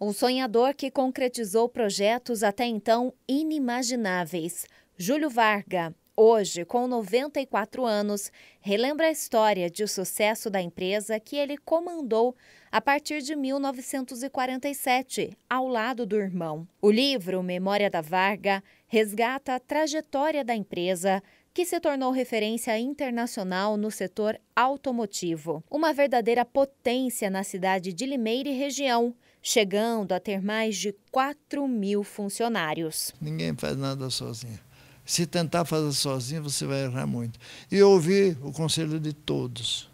Um sonhador que concretizou projetos até então inimagináveis. Júlio Varga, Hoje, com 94 anos, relembra a história de sucesso da empresa que ele comandou a partir de 1947, ao lado do irmão. O livro Memória da Varga resgata a trajetória da empresa, que se tornou referência internacional no setor automotivo. Uma verdadeira potência na cidade de Limeira e região, chegando a ter mais de 4 mil funcionários. Ninguém faz nada sozinho se tentar fazer sozinho, você vai errar muito. E ouvir o conselho de todos.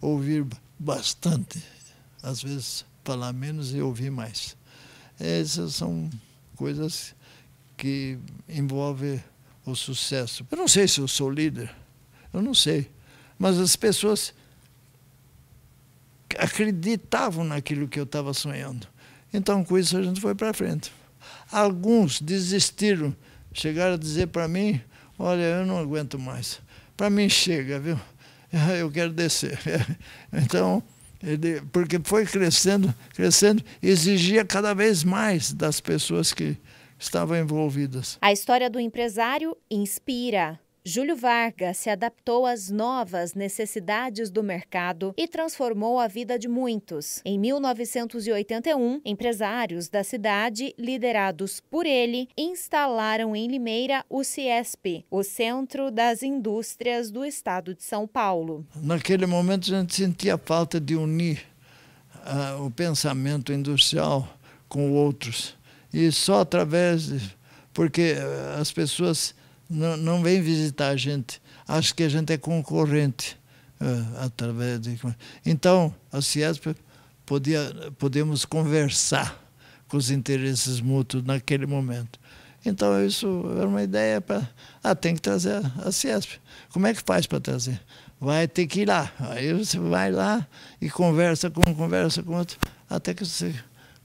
Ouvir bastante. Às vezes, falar menos e ouvir mais. Essas são coisas que envolvem o sucesso. Eu não sei se eu sou líder. Eu não sei. Mas as pessoas acreditavam naquilo que eu estava sonhando. Então, com isso, a gente foi para frente. Alguns desistiram chegaram a dizer para mim, olha, eu não aguento mais. Para mim chega, viu? Eu quero descer. Então, ele, porque foi crescendo, crescendo, exigia cada vez mais das pessoas que estavam envolvidas. A história do empresário inspira. Júlio Vargas se adaptou às novas necessidades do mercado e transformou a vida de muitos. Em 1981, empresários da cidade, liderados por ele, instalaram em Limeira o CIESP, o Centro das Indústrias do Estado de São Paulo. Naquele momento, a gente sentia falta de unir uh, o pensamento industrial com outros. E só através. De, porque eh, as pessoas não, não vem visitar a gente. Acho que a gente é concorrente uh, através de... Então, a CIESP podia, podemos conversar com os interesses mútuos naquele momento. Então, isso era uma ideia para... Ah, tem que trazer a, a CIESP. Como é que faz para trazer? Vai ter que ir lá. Aí você vai lá e conversa com um, conversa com outro, até que você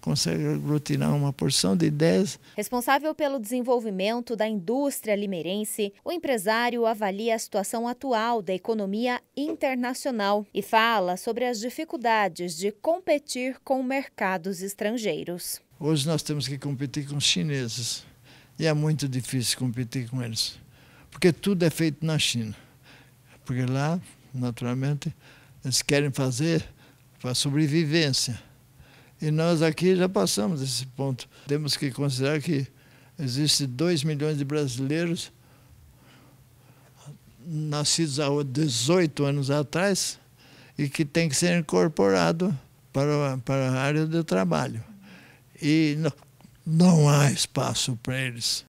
consegue aglutinar uma porção de ideias. Responsável pelo desenvolvimento da indústria limeirense, o empresário avalia a situação atual da economia internacional e fala sobre as dificuldades de competir com mercados estrangeiros. Hoje nós temos que competir com os chineses e é muito difícil competir com eles, porque tudo é feito na China. Porque lá, naturalmente, eles querem fazer para sobrevivência e nós aqui já passamos esse ponto. Temos que considerar que existe 2 milhões de brasileiros nascidos há 18 anos atrás e que tem que ser incorporado para, para a área de trabalho. E não, não há espaço para eles.